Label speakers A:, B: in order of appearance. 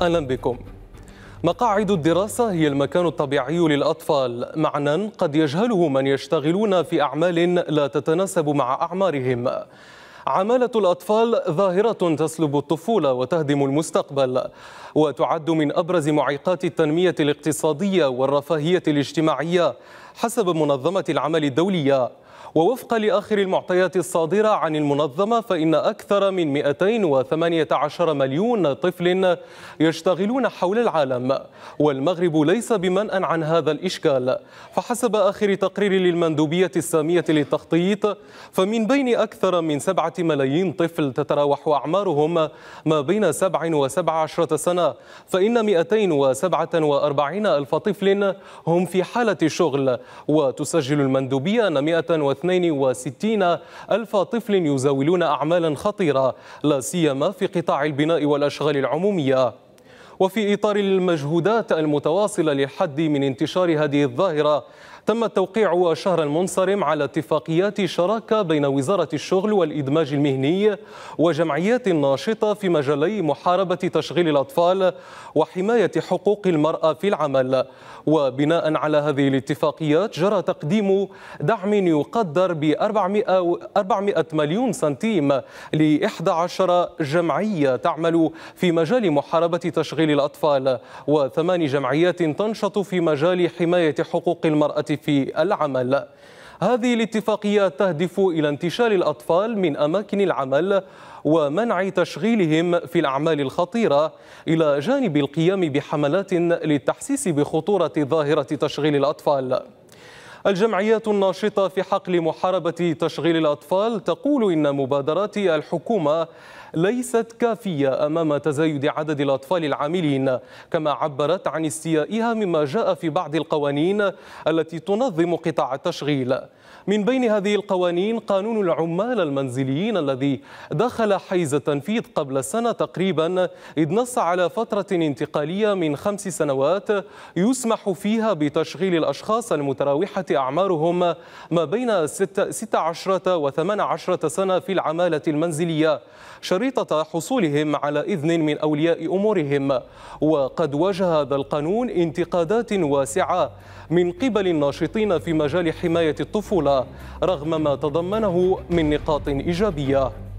A: أهلا بكم مقاعد الدراسة هي المكان الطبيعي للأطفال معنى قد يجهله من يشتغلون في أعمال لا تتناسب مع أعمارهم عمالة الأطفال ظاهرة تسلب الطفولة وتهدم المستقبل وتعد من أبرز معيقات التنمية الاقتصادية والرفاهية الاجتماعية حسب منظمة العمل الدولية ووفقا لآخر المعطيات الصادرة عن المنظمة فإن أكثر من 218 مليون طفل يشتغلون حول العالم والمغرب ليس بمنأ عن هذا الإشكال فحسب آخر تقرير للمندوبية السامية للتخطيط فمن بين أكثر من 7 ملايين طفل تتراوح أعمارهم ما بين 7 و 17 سنة فإن 247 ألف طفل هم في حالة شغل وتسجل المندوبية أن 162 ألف طفل يزاولون أعمالا خطيرة لا سيما في قطاع البناء والأشغال العمومية وفي إطار المجهودات المتواصلة للحد من انتشار هذه الظاهرة تم التوقيع شهرا منصرم على اتفاقيات شراكة بين وزارة الشغل والإدماج المهني وجمعيات ناشطة في مجالي محاربة تشغيل الأطفال وحماية حقوق المرأة في العمل وبناء على هذه الاتفاقيات جرى تقديم دعم يقدر ب 400 مليون سنتيم ل 11 جمعية تعمل في مجال محاربة تشغيل الأطفال وثمان جمعيات تنشط في مجال حماية حقوق المرأة في العمل هذه الاتفاقية تهدف إلى انتشال الأطفال من أماكن العمل ومنع تشغيلهم في الأعمال الخطيرة إلى جانب القيام بحملات للتحسيس بخطورة ظاهرة تشغيل الأطفال الجمعيات الناشطة في حقل محاربة تشغيل الأطفال تقول إن مبادرات الحكومة ليست كافية أمام تزايد عدد الأطفال العاملين كما عبرت عن استيائها مما جاء في بعض القوانين التي تنظم قطاع التشغيل من بين هذه القوانين قانون العمال المنزليين الذي دخل حيز التنفيذ قبل سنة تقريبا إذ نص على فترة انتقالية من خمس سنوات يسمح فيها بتشغيل الأشخاص المتراوحة أعمارهم ما بين 16 و 18 سنة في العمالة المنزلية شريط خريطة حصولهم على إذن من أولياء أمورهم وقد واجه هذا القانون انتقادات واسعة من قبل الناشطين في مجال حماية الطفولة رغم ما تضمنه من نقاط إيجابية